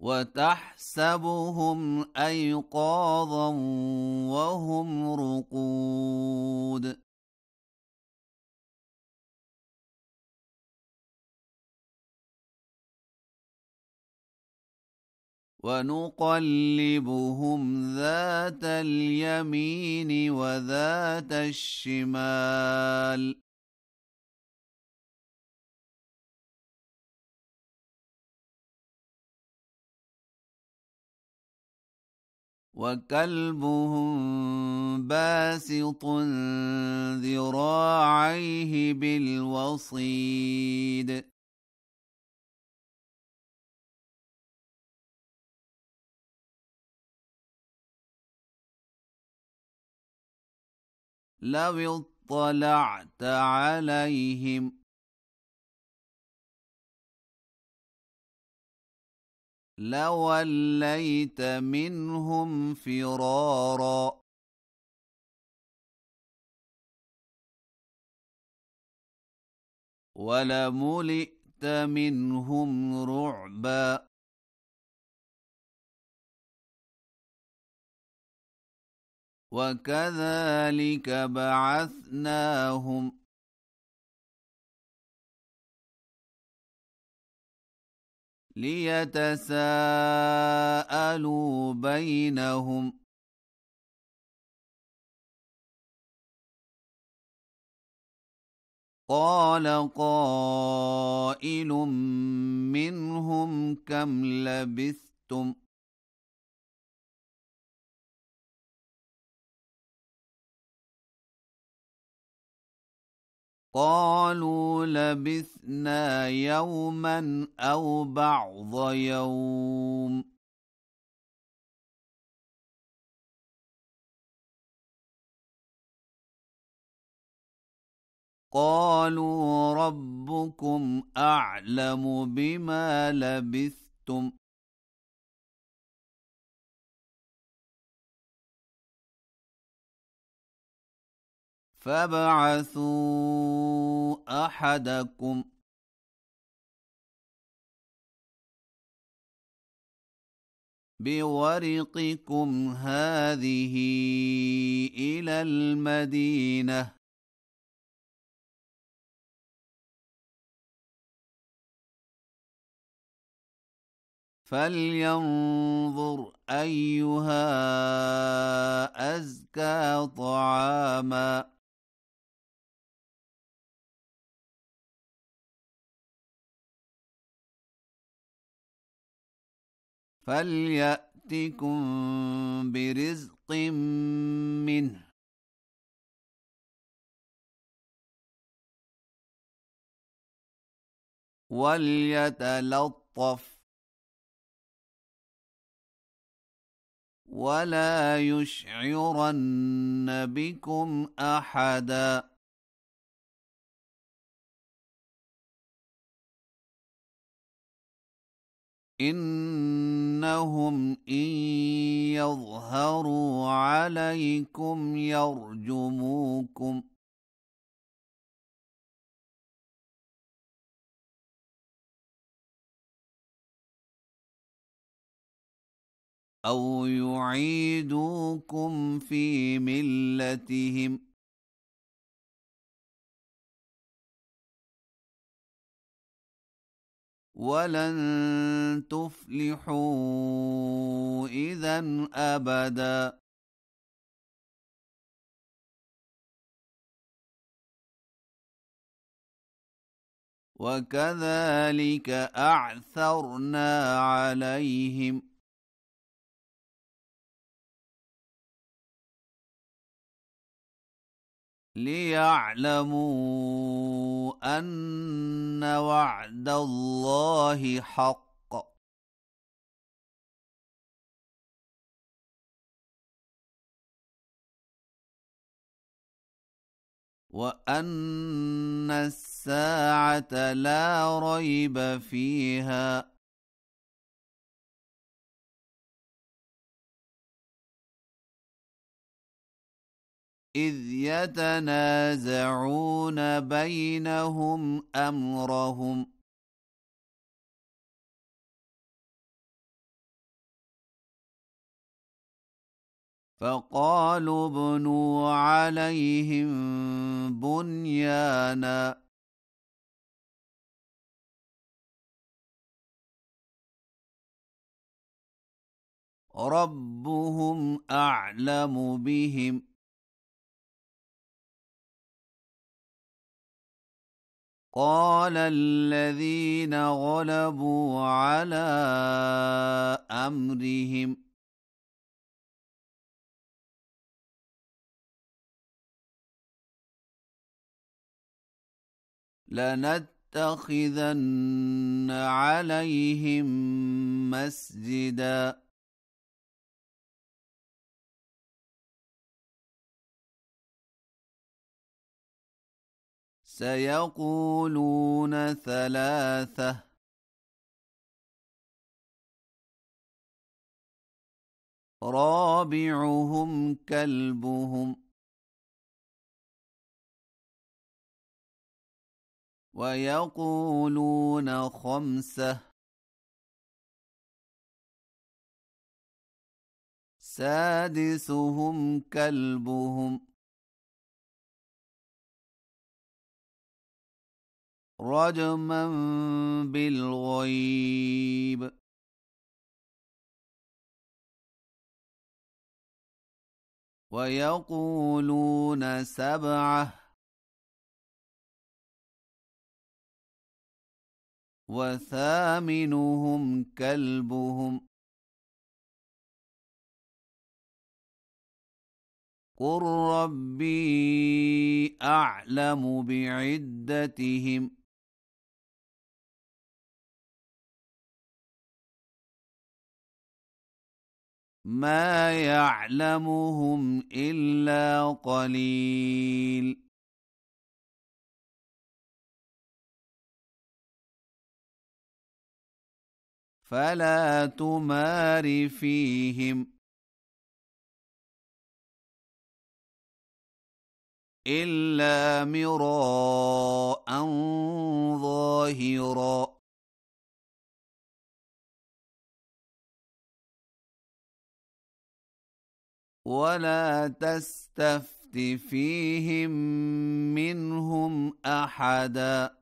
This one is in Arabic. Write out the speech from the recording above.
وتحسبهم ايقاظا وهم رقود ونقلبهم ذات اليمين وذات الشمال وكلبهم باسط ذراعيه بالوصيد لو اطلعت عليهم لوليت منهم فرارا ولملئت منهم رعبا وكذلك بعثناهم ليتساءلوا بينهم قال قائل منهم كم لبثتم قالوا لبثنا يوما او بعض يوم قالوا ربكم اعلم بما لبثتم فابعثوا احدكم بورقكم هذه الى المدينه فلينظر ايها ازكى طعاما فلياتكم برزق منه وليتلطف ولا يشعرن بكم احدا انهم ان يظهروا عليكم يرجموكم او يعيدوكم في ملتهم ولن تفلحوا اذا ابدا وكذلك اعثرنا عليهم ليعلموا ان وعد الله حق وان الساعه لا ريب فيها إذ يتنازعون بينهم أمرهم فقالوا ابنوا عليهم بنيانا ربهم أعلم بهم ۖ قال الذين غلبوا على امرهم لنتخذن عليهم مسجدا سيقولون ثلاثه رابعهم كلبهم ويقولون خمسه سادسهم كلبهم رجما بالغيب ويقولون سبعه وثامنهم كلبهم قل ربي اعلم بعدتهم ما يعلمهم الا قليل فلا تمار فيهم الا مراء ظاهرا ولا تستفت فيهم منهم احدا